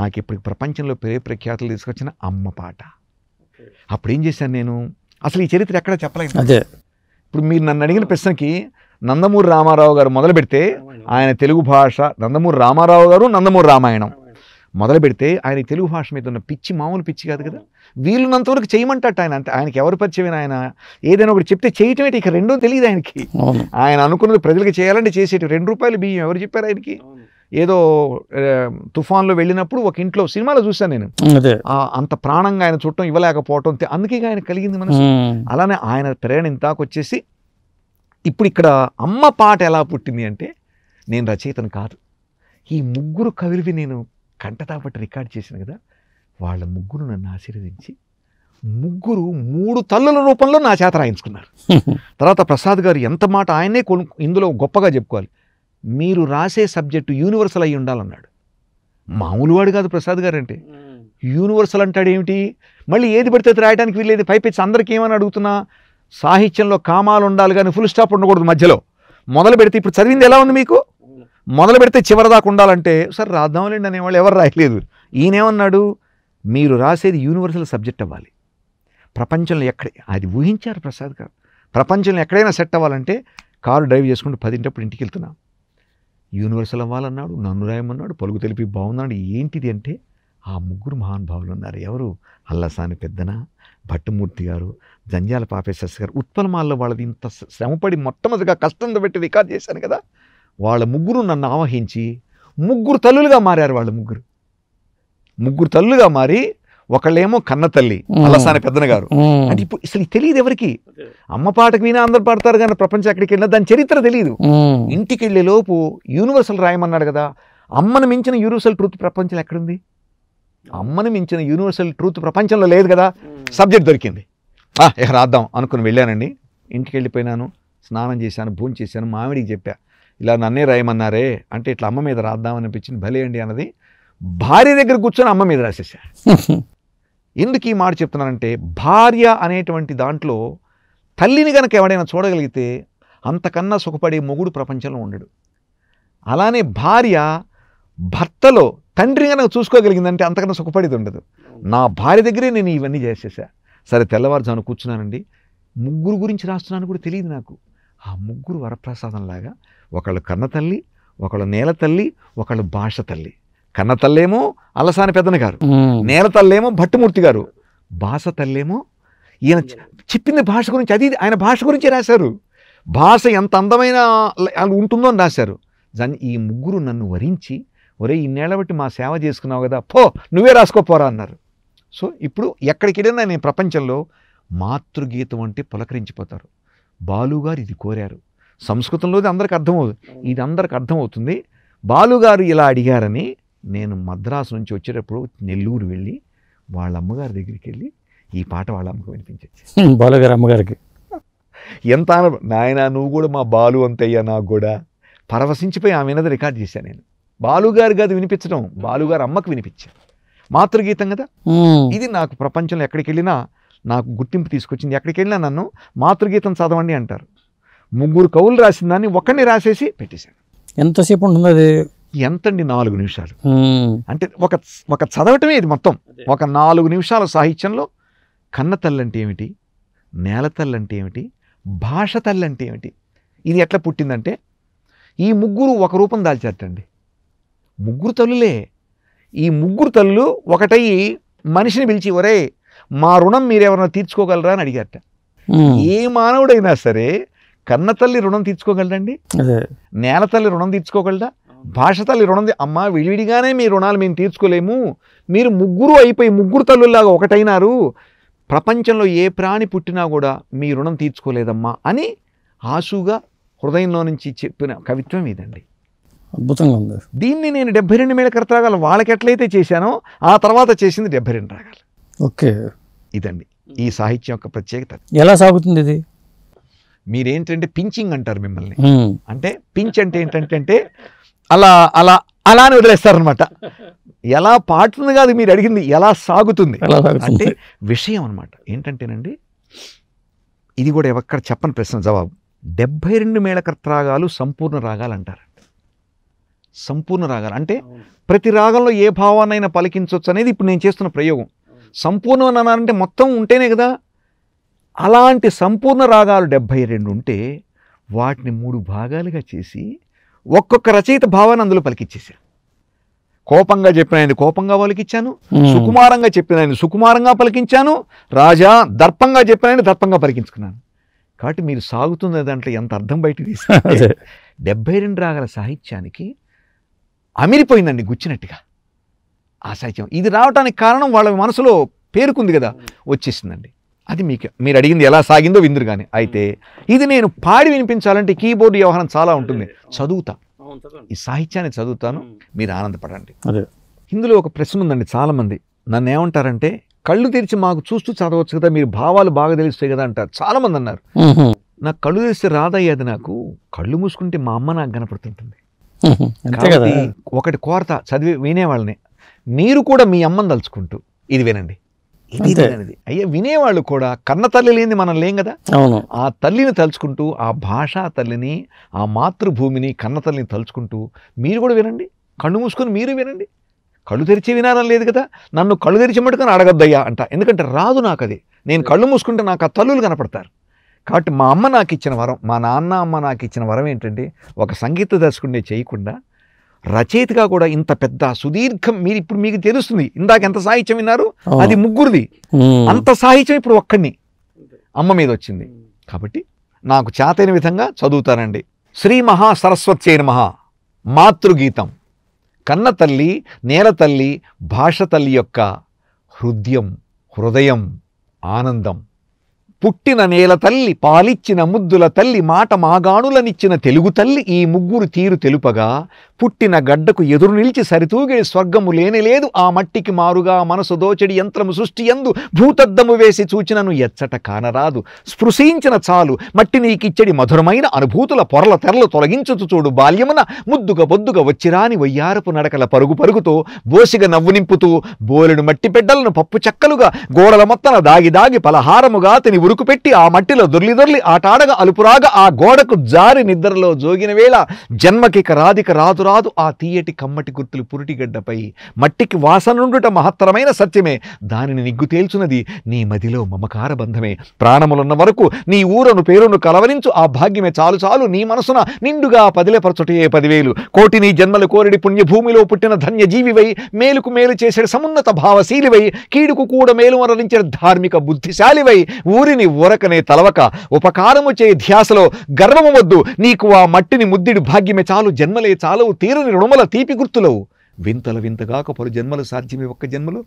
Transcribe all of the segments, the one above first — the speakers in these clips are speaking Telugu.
నాకు ఇప్పుడు ప్రపంచంలో పేరు ప్రఖ్యాతులు తీసుకొచ్చిన అమ్మ పాట అప్పుడు ఏం చేశాను నేను అసలు ఈ చరిత్ర ఎక్కడ చెప్పలేదు అదే ఇప్పుడు మీరు నన్ను అడిగిన ప్రశ్నకి నందమూరి రామారావు గారు మొదలు పెడితే ఆయన తెలుగు భాష నందమూరి రామారావు గారు నందమూరి రామాయణం మొదలు పెడితే ఆయన తెలుగు భాష మీద ఉన్న పిచ్చి మామూలు పిచ్చి కాదు కదా వీళ్ళున్నంతవరకు చేయమంటాడు ఆయన అంతే ఆయనకి ఎవరు పరిచయమైన ఆయన ఏదైనా ఒకటి చెప్తే చేయటం ఏంటి ఇక రెండో తెలియదు ఆయనకి ఆయన అనుకున్నది ప్రజలకు చేయాలంటే చేసేటి రెండు రూపాయలు బియ్యం ఎవరు చెప్పారు ఆయనకి ఏదో తుఫాన్లో వెళ్ళినప్పుడు ఒక ఇంట్లో సినిమాలో చూశాను నేను అంత ప్రాణంగా ఆయన చూడటం ఇవ్వలేకపోవటం అందుకే ఆయన కలిగింది మనసు అలానే ఆయన ప్రేరణ ఇంతాకొచ్చేసి ఇప్పుడు ఇక్కడ అమ్మ పాట ఎలా పుట్టింది అంటే నేను రచయితను కాదు ఈ ముగ్గురు కవిలివి నేను కంటతాపట్టి రికార్డ్ చేశాను కదా వాళ్ళ ముగ్గురు నన్ను ఆశీర్వదించి ముగ్గురు మూడు తల్లుల రూపంలో నా చేత రాయించుకున్నారు తర్వాత ప్రసాద్ గారు ఎంత మాట ఆయనే కొను ఇందులో గొప్పగా చెప్పుకోవాలి మీరు రాసే సబ్జెక్టు యూనివర్సల్ అయి ఉండాలన్నాడు మామూలు వాడు కాదు ప్రసాద్ గారు అంటే యూనివర్సల్ అంటాడు ఏమిటి మళ్ళీ ఏది పడితే రాయడానికి వీల్లేదు పైపెచ్చి అందరికీ ఏమని అడుగుతున్నా సాహిత్యంలో కామాలు ఉండాలి కానీ ఫుల్ స్టాప్ ఉండకూడదు మధ్యలో మొదలు పెడితే ఇప్పుడు చదివింది ఎలా ఉంది మీకు మొదలు పెడితే చివరి దాకా ఉండాలంటే సరే రాద్దాంలేండి అనేవాళ్ళు ఎవరు రాయలేదు ఈయనేమన్నాడు మీరు రాసేది యూనివర్సల్ సబ్జెక్ట్ అవ్వాలి ప్రపంచంలో ఎక్కడ అది ఊహించారు ప్రసాద్ గారు ప్రపంచంలో ఎక్కడైనా సెట్ అవ్వాలంటే కారు డ్రైవ్ చేసుకుంటూ పదింటప్పుడు ఇంటికి వెళ్తున్నాం యూనివర్సల్ అవ్వాలన్నాడు నన్ను రాయమన్నాడు పలుకు తెలిపి బాగున్నాడు ఏంటిది అంటే ఆ ముగ్గురు మహానుభావులు ఉన్నారు ఎవరు అల్లసాని పెద్దన భట్టుమూర్తి గారు జంజాల పాపేశ్వర్స్ గారు ఉత్పలమాల్లో వాళ్ళది ఇంత శ్రమపడి మొట్టమొదటిగా కష్టంతో పెట్టి రికార్డ్ చేశాను కదా వాళ్ళ ముగ్గురు నన్ను ఆవహించి ముగ్గురు తల్లులుగా మారారు వాళ్ళ ముగ్గురు ముగ్గురు తల్లులుగా మారి ఒకళ్ళేమో కన్న తల్లి అలసాని పెద్దన గారు అంటే ఇప్పుడు అసలు తెలియదు ఎవరికి అమ్మ పాటకు వినా అందరు పాడతారు కానీ ప్రపంచం ఎక్కడికి వెళ్ళినా దాని చరిత్ర తెలియదు ఇంటికి వెళ్ళే లోపు యూనివర్సల్ రాయమన్నాడు కదా అమ్మను మించిన యూనివర్సల్ ట్రూత్ ప్రపంచం ఎక్కడుంది అమ్మను మించిన యూనివర్సల్ ట్రూత్ ప్రపంచంలో లేదు కదా సబ్జెక్ట్ దొరికింది ఇక రాద్దాం అనుకుని వెళ్ళానండి ఇంటికి వెళ్ళిపోయినాను స్నానం చేశాను భూమి చేశాను మామిడికి చెప్పా ఇలా నన్నే రాయమన్నారే అంటే ఇట్లా అమ్మ మీద రాద్దాం అనిపించింది భలే అండి అన్నది భార్య దగ్గర కూర్చొని అమ్మ మీద రాసేసా ఎందుకు ఈ మాట చెప్తున్నానంటే భార్య అనేటువంటి దాంట్లో తల్లిని కనుక ఎవడైనా చూడగలిగితే అంతకన్నా సుఖపడే మొగుడు ప్రపంచంలో ఉండడు అలానే భార్య భర్తలో తండ్రి కనుక చూసుకోగలిగిందంటే అంతకన్నా సుఖపడేది ఉండదు నా భార్య దగ్గరే నేను ఇవన్నీ చేసేసా సరే తెల్లవారుజాను కూర్చున్నానండి ముగ్గురు గురించి రాస్తున్నాను కూడా తెలియదు నాకు ఆ ముగ్గురు వరప్రసాదంలాగా ఒకళ్ళు కన్న తల్లి ఒకళ్ళు నేల తల్లి ఒకళ్ళు భాష తల్లి కన్న తల్లేమో అలసాని పెద్దన గారు నేల తల్లేమో భట్టుమూర్తి గారు భాష తల్లేమో ఈయన చెప్పిన భాష గురించి అది ఆయన భాష గురించి రాశారు భాష ఎంత అందమైన ఉంటుందో అని రాశారు దాన్ని ఈ ముగ్గురు నన్ను వరించి ఒరే ఇన్నేళ్ల బట్టి మా సేవ చేసుకున్నావు కదా పో నువ్వే రాసుకోపోరా అన్నారు సో ఇప్పుడు ఎక్కడికి వెళ్ళినా నేను ప్రపంచంలో మాతృగీతం అంటే పులకరించిపోతారు బాలుగారు ఇది కోరారు సంస్కృతంలోది అందరికి అర్థమవు ఇది అందరికి అర్థమవుతుంది బాలుగారు ఇలా అడిగారని నేను మద్రాసు నుంచి వచ్చేటప్పుడు నెల్లూరు వెళ్ళి వాళ్ళ అమ్మగారి దగ్గరికి వెళ్ళి ఈ పాట వాళ్ళ అమ్మకు వినిపించచ్చు బాలుగారు అమ్మగారికి ఎంత నాయన నువ్వు కూడా మా బాలు అంతయ్యా నాకు కూడా పరవశించిపోయి ఆమె వినది రికార్డ్ చేశాను నేను బాలుగారు కాదు వినిపించడం బాలుగారు అమ్మకు వినిపించాను మాతృగీతం కదా ఇది నాకు ప్రపంచంలో ఎక్కడికి వెళ్ళినా నాకు గుర్తింపు తీసుకొచ్చింది ఎక్కడికి వెళ్ళినా నన్ను మాతృగీతం చదవండి అంటారు ముగ్గురు కవులు రాసిన దాన్ని ఒక్కడిని రాసేసి పెట్టేశాను ఎంతసేపు ఉంటుంది అది ఎంతండి నాలుగు నిమిషాలు అంటే ఒక ఒక చదవటమే ఇది మొత్తం ఒక నాలుగు నిమిషాల సాహిత్యంలో కన్న తల్లంటే ఏమిటి నేల తల్లంటే ఏమిటి భాష తల్లంటే ఏమిటి ఇది ఎట్లా పుట్టిందంటే ఈ ముగ్గురు ఒక రూపం దాల్చేటండి ముగ్గురు తల్లులే ఈ ముగ్గురు తల్లులు ఒకటయ్యి మనిషిని పిలిచి ఒరే మా రుణం ఎవరైనా తీర్చుకోగలరా అని అడిగారట ఏ మానవుడైనా సరే కన్న తల్లి రుణం తీర్చుకోగలడండి నేల తల్లి రుణం తీర్చుకోగలడా భాష తల్లి రుణం అమ్మ విడివిడిగానే మీ రుణాలు మేము తీర్చుకోలేము మీరు ముగ్గురు అయిపోయి ముగ్గురు తల్లుల్లాగా ఒకటైనారు ప్రపంచంలో ఏ ప్రాణి పుట్టినా కూడా మీ రుణం తీర్చుకోలేదమ్మా అని ఆశుగా హృదయంలో నుంచి చెప్పిన కవిత్వం ఇదండి అద్భుతంగా ఉంది దీన్ని నేను డెబ్బై రెండు మేళకర్త రాగాలు వాళ్ళకి ఎట్లయితే చేశానో ఆ తర్వాత చేసింది డెబ్బై రెండు రాగాలు ఓకే ఇదండి ఈ సాహిత్యం యొక్క ప్రత్యేకత ఎలా సాగుతుంది ఇది మీరేంటంటే పించింగ్ అంటారు మిమ్మల్ని అంటే పించ్ అంటే ఏంటంటే అలా అలా అలా అని వదిలేస్తారనమాట ఎలా పాడుతుంది కాదు మీరు అడిగింది ఎలా సాగుతుంది అంటే విషయం అనమాట ఏంటంటేనండి ఇది కూడా ఎక్కడ చెప్పని ప్రశ్న జవాబు డెబ్బై రెండు మేళకర్త రాగాలు సంపూర్ణ రాగాలు అంటారు సంపూర్ణ రాగాలు అంటే ప్రతి రాగంలో ఏ భావాన్నైనా పలికించవచ్చు అనేది ఇప్పుడు నేను చేస్తున్న ప్రయోగం సంపూర్ణం అని అన్నారంటే మొత్తం ఉంటేనే కదా అలాంటి సంపూర్ణ రాగాలు డెబ్బై రెండు ఉంటే వాటిని మూడు భాగాలుగా చేసి ఒక్కొక్క రచయిత భావాన్ని అందులో పలికిచ్చేశాను కోపంగా చెప్పిన ఆయన కోపంగా పలికిచ్చాను సుకుమారంగా చెప్పిన ఆయన సుకుమారంగా పలికించాను రాజా దర్పంగా చెప్పిన ఆయన దర్పంగా పలికించుకున్నాను కాబట్టి మీరు సాగుతున్న దాంట్లో ఎంత అర్థం బయట తీసుకుంటే డెబ్బై రెండు రాగల సాహిత్యానికి అమిరిపోయిందండి గుచ్చినట్టుగా ఆ సాహిత్యం ఇది రావడానికి కారణం వాళ్ళ మనసులో పేరుకుంది కదా వచ్చేసిందండి అది మీకు మీరు అడిగింది ఎలా సాగిందో విందురు కానీ అయితే ఇది నేను పాడి వినిపించాలంటే కీబోర్డు వ్యవహారం చాలా ఉంటుంది చదువుతా ఈ సాహిత్యాన్ని చదువుతాను మీరు ఆనందపడండి ఇందులో ఒక ప్రశ్న ఉందండి చాలామంది నన్ను ఏమంటారంటే కళ్ళు తెరిచి మాకు చూస్తూ చదవచ్చు కదా మీరు భావాలు బాగా తెలుస్తాయి కదా అంటారు చాలామంది అన్నారు నాకు కళ్ళు తెరిస్తే రాదయ్యేది నాకు కళ్ళు మూసుకుంటే మా అమ్మ నాకు కనపడుతుంటుంది ఒకటి కోరత చదివి వినేవాళ్ళని మీరు కూడా మీ అమ్మని తలుచుకుంటూ ఇది వినండి ఇది అనేది అయ్యా వినేవాళ్ళు కూడా కన్న తల్లి లేని మనం లేం కదా అవును ఆ తల్లిని తలుచుకుంటూ ఆ భాషా తల్లిని ఆ మాతృభూమిని కన్న తల్లిని తలుచుకుంటూ మీరు కూడా వినండి కళ్ళు మూసుకొని మీరు వినండి కళ్ళు తెరిచి వినాలని లేదు కదా నన్ను కళ్ళు తెరిచి మటుకొని అడగద్దయ్యా అంట ఎందుకంటే రాదు నాకు అది నేను కళ్ళు మూసుకుంటే నాకు ఆ తల్లులు కనపడతారు కాబట్టి మా అమ్మ నాకు ఇచ్చిన వరం మా నాన్న అమ్మ నాకు ఇచ్చిన వరం ఏంటంటే ఒక సంగీత దర్శకుడిని చేయకుండా రచయితగా కూడా ఇంత పెద్ద సుదీర్ఘం మీరు ఇప్పుడు మీకు తెలుస్తుంది ఇందాక ఎంత సాహిత్యం విన్నారు అది ముగ్గురిది అంత సాహిత్యం ఇప్పుడు ఒక్కడిని అమ్మ మీద వచ్చింది కాబట్టి నాకు చేతైన విధంగా చదువుతానండి శ్రీ మహా సరస్వతి చేన మహా మాతృగీతం కన్న తల్లి నేల తల్లి భాష తల్లి యొక్క హృదయం హృదయం ఆనందం పుట్టిన నేల తల్లి పాలిచ్చిన ముద్దుల తల్లి మాట మాగాణులనిచ్చిన తెలుగు తల్లి ఈ ముగ్గురు తీరు తెలుపగా పుట్టిన గడ్డకు ఎదురు నిలిచి సరితూగే స్వర్గము లేనిలేదు ఆ మట్టికి మారుగా మనసు దోచడి యంత్రము సృష్టి ఎందు భూతద్దము వేసి చూచినను ఎచ్చట కానరాదు స్పృశించిన చాలు మట్టి నీకిచ్చడి మధురమైన అనుభూతుల పొరల తెరలు తొలగించుతు చూడు బాల్యమున ముద్దుగా బొద్దుగా వచ్చిరాని వయ్యారపు నడకల పరుగు పరుగుతో బోసిగ నవ్వు నింపుతూ బోలెడు మట్టి బిడ్డలను పప్పు చెక్కలుగా గోడల మొత్తన దాగి దాగి పలహారముగా అతని పెట్టి ఆ మట్టిలో దొర్లి దొర్లి ఆటాడగా అలుపురాగా ఆ గోడకు జారి నిద్రలో జోగిన వేళ జన్మకిక రాదిక రాదు రాదు ఆ తీయటి కమ్మటి గుర్తులు పురిటిగడ్డపై మట్టికి వాసనుండుట మహత్తరమైన సత్యమే దానిని నిగ్గు తేల్చున్నది నీ మదిలో మమకార బంధమే ప్రాణములున్న వరకు నీ ఊరను పేరును కలవరించు ఆ భాగ్యమే చాలు చాలు నీ మనసున నిండుగా పదిలేపరచుటే పదివేలు కోటి నీ జన్మలు కోరిడి పుణ్యభూమిలో పుట్టిన ధన్యజీవివై మేలుకు మేలు చేసే సమున్నత భావశీలివై కీడుకు కూడా మేలు మరణించిన ధార్మిక బుద్ధిశాలివై ఊరిని నీ ఊరకనే తలవక ఉపకారము చేయి ధ్యాసలో గర్వము వద్దు నీకు ఆ మట్టిని ముద్దిడి భాగ్యమే చాలు జన్మలే చాలవు తీరుని రుణముల తీపి గుర్తులవు వింతల వింతగాక పలు జన్మలు సాధ్యమే ఒక్క జన్మలు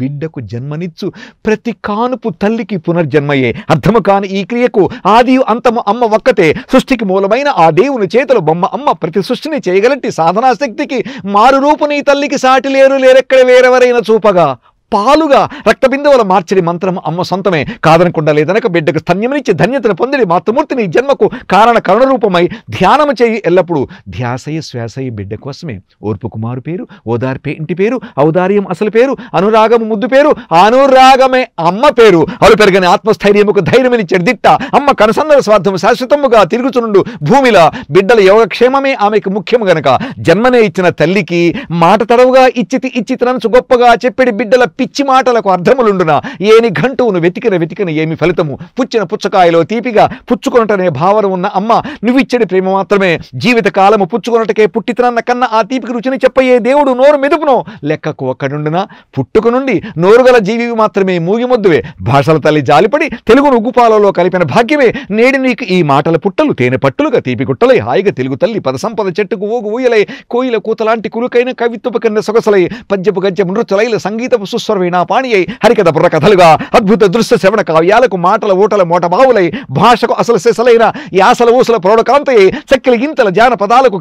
బిడ్డకు జన్మనిచ్చు ప్రతి కానుపు తల్లికి పునర్జన్మయే అర్థము కాని ఈ క్రియకు ఆది అంతము అమ్మ ఒక్కతే సృష్టికి మూలమైన ఆ దేవుని చేతులు బొమ్మ అమ్మ ప్రతి సృష్టిని చేయగలంటి సాధనాశక్తికి మారు రూపు నీ తల్లికి సాటి లేరు లేరెక్కడ వేరెవరైనా చూపగా పాలుగా రక్తబిందువుల మార్చని మంత్రం అమ్మ సొంతమే కాదనకుండా లేదనక బిడ్డకు స్థన్యమనిచ్చి ధన్యతను పొందిడి మాతృమూర్తిని జన్మకు కారణ కరుణరూపమై ధ్యానము చేయి ఎల్లప్పుడూ ధ్యాసయ శ్వాసయ బిడ్డ కోసమే ఓర్పు కుమారు పేరు ఓదార్పే ఇంటి పేరు ఔదార్యం అసలు పేరు అనురాగము ముద్దు పేరు అనురాగమే అమ్మ పేరు అలు పెరగని ఆత్మస్థైర్యముకు ధైర్యమినిచ్చాడు దిట్ట అమ్మ కనసందర స్వార్థము శాశ్వతముగా తిరుగుచునుండు భూమిలా బిడ్డల యోగక్షేమమే ఆమెకు ముఖ్యము గనక జన్మనే ఇచ్చిన తల్లికి మాట తడవుగా ఇచ్చితి ఇచ్చితనను గొప్పగా చెప్పిడి బిడ్డల పిచ్చి మాటలకు అర్థములుండున ఏని ఘంటువును వెతికిన వెతికిన ఏమి ఫలితము పుచ్చిన పుచ్చకాయలో తీపిగా పుచ్చుకొనటనే భావన ఉన్న అమ్మ నువ్విచ్చడి ప్రేమ మాత్రమే జీవిత కాలము పుచ్చుకొనటకే పుట్టితనన్న కన్నా ఆ తీపికి రుచిని చెప్పయ్యే దేవుడు నోరు మెదుపును లెక్కకు ఒక్కడుండున పుట్టుక నుండి నోరుగల జీవివి మాత్రమే మూగిమొద్దువే భాషల తల్లి జాలిపడి తెలుగును ఉగ్గుపాలలో కలిపిన భాగ్యమే నేడి నీకు ఈ మాటల పుట్టలు తేనె పట్టులుగా తీపి గుట్టలై హాయిగా తెలుగు తల్లి పద సంపద చెట్టుకు ఓగు ఊయలై కోయిల కూతలాంటి కురుకైన కవిత్వపు కింద సొగసలై పద్యపు గజ్య నృత్యలైల సంగీతపు సుస్వ నాదస్వర వీణాపాణియై హరికథ కథలుగా అద్భుత దృశ్య శ్రవణ కావ్యాలకు మాటల ఊటల మోటబావులై భాషకు అసలు సెసలైన యాసల ఊసల ప్రౌఢకాంతయై చక్కిలి గింతల జానపదాలకు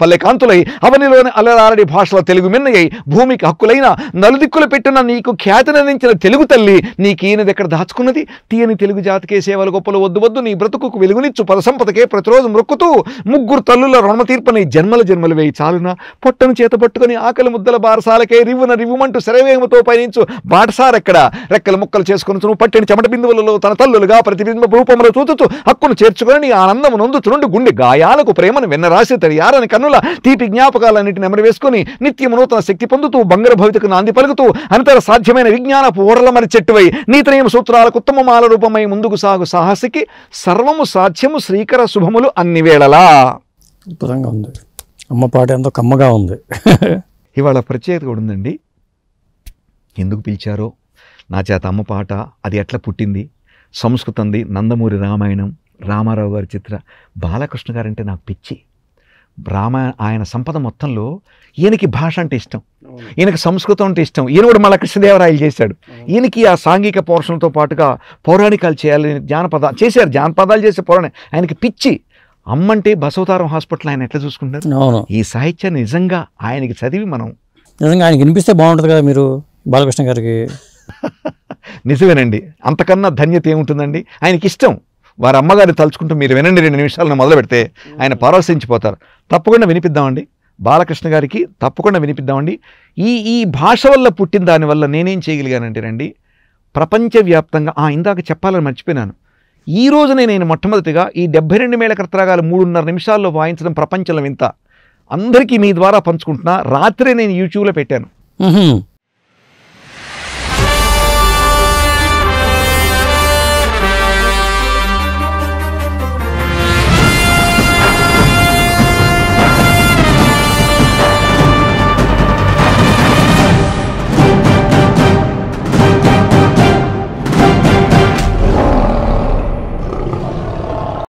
పల్లె కాంతులై అవనిలోని అలరారడి భాషల తెలుగు మిన్నయ్యి భూమికి హక్కులైన నలుదిక్కులు పెట్టిన నీకు ఖ్యాతినందించిన తెలుగు తల్లి నీకేనది ఎక్కడ దాచుకున్నది తీయని తెలుగు జాతికే సేవలు గొప్పలు వద్దు వద్దు నీ బ్రతుకుకు వెలుగునిచ్చు సంపదకే ప్రతిరోజు మొక్కుతూ ముగ్గురు తల్లుల రుణ తీర్పుని జన్మల జన్మలు వేయి చాలున పొట్టను పట్టుకుని ఆకలి ముద్దల బారసాలకే రివ్వున రివ్వుమంటూ శరవేమతో పయనించు బాటసారెక్కడ రెక్కలు ముక్కలు చేసుకుని నువ్వు పట్టిన చెమట బిందువులలో తన తల్లులుగా ప్రతిబింబ రూపంలో చూతుతూ హక్కును చేర్చుకొని నీ ఆనందం నుండి గుండె గాయాలకు ప్రేమను రాసి తెలియాలని కన్నుల తీపి జ్ఞాపకాలన్నింటిని ఎమరవేసుకుని నిత్యము నూతన శక్తి పొందుతూ బంగారు భవితకు నాంది పలుకుతూ అంతర సాధ్యమైన విజ్ఞానపు ఓడలమని చెట్టువై నీతనయం సూత్రాలకు ఉత్తమమాల రూపమై ముందుకు సాగు సాహసికి సర్వము సాధ్యము శ్రీకర శుభములు అన్ని వేళలా అద్భుతంగా ఉంది అమ్మ పాట ఎంతో కమ్మగా ఉంది ఇవాళ ప్రత్యేకత కూడా ఉందండి ఎందుకు పిలిచారో నా చేత అమ్మ పాట అది ఎట్లా పుట్టింది సంస్కృతంది నందమూరి రామాయణం రామారావు గారి చిత్ర బాలకృష్ణ గారంటే నాకు పిచ్చి రామ ఆయన సంపద మొత్తంలో ఈయనకి భాష అంటే ఇష్టం ఈయనకి సంస్కృతం అంటే ఇష్టం ఈయన కూడా మళ్ళీ కృష్ణదేవరాయలు చేశాడు ఈయనకి ఆ సాంఘిక పోర్షణతో పాటుగా పౌరాణికాలు చేయాలి జానపదాలు చేశారు జానపదాలు చేసే పౌరాణి ఆయనకి పిచ్చి అమ్మంటే బసవతారం హాస్పిటల్ ఆయన ఎట్లా చూసుకుంటారు ఈ సాహిత్యాన్ని నిజంగా ఆయనకి చదివి మనం నిజంగా ఆయనకి వినిపిస్తే బాగుంటుంది కదా మీరు బాలకృష్ణ గారికి నిజమేనండి అంతకన్నా ధన్యత ఏముంటుందండి ఆయనకి ఇష్టం వారి అమ్మగారిని తలుచుకుంటూ మీరు వినండి రెండు నిమిషాలను మొదలు పెడితే ఆయన పరవశించిపోతారు తప్పకుండా వినిపిద్దామండి బాలకృష్ణ గారికి తప్పకుండా వినిపిద్దామండి ఈ ఈ భాష వల్ల పుట్టిన దానివల్ల నేనేం రండి ప్రపంచవ్యాప్తంగా ఆ ఇందాక చెప్పాలని మర్చిపోయినాను ఈ రోజునే నేను మొట్టమొదటిగా ఈ డెబ్బై రెండు మేళ కర్తరాగాలు మూడున్నర నిమిషాల్లో వాయించడం ప్రపంచంలో వింత అందరికీ మీ ద్వారా పంచుకుంటున్నా రాత్రే నేను యూట్యూబ్లో పెట్టాను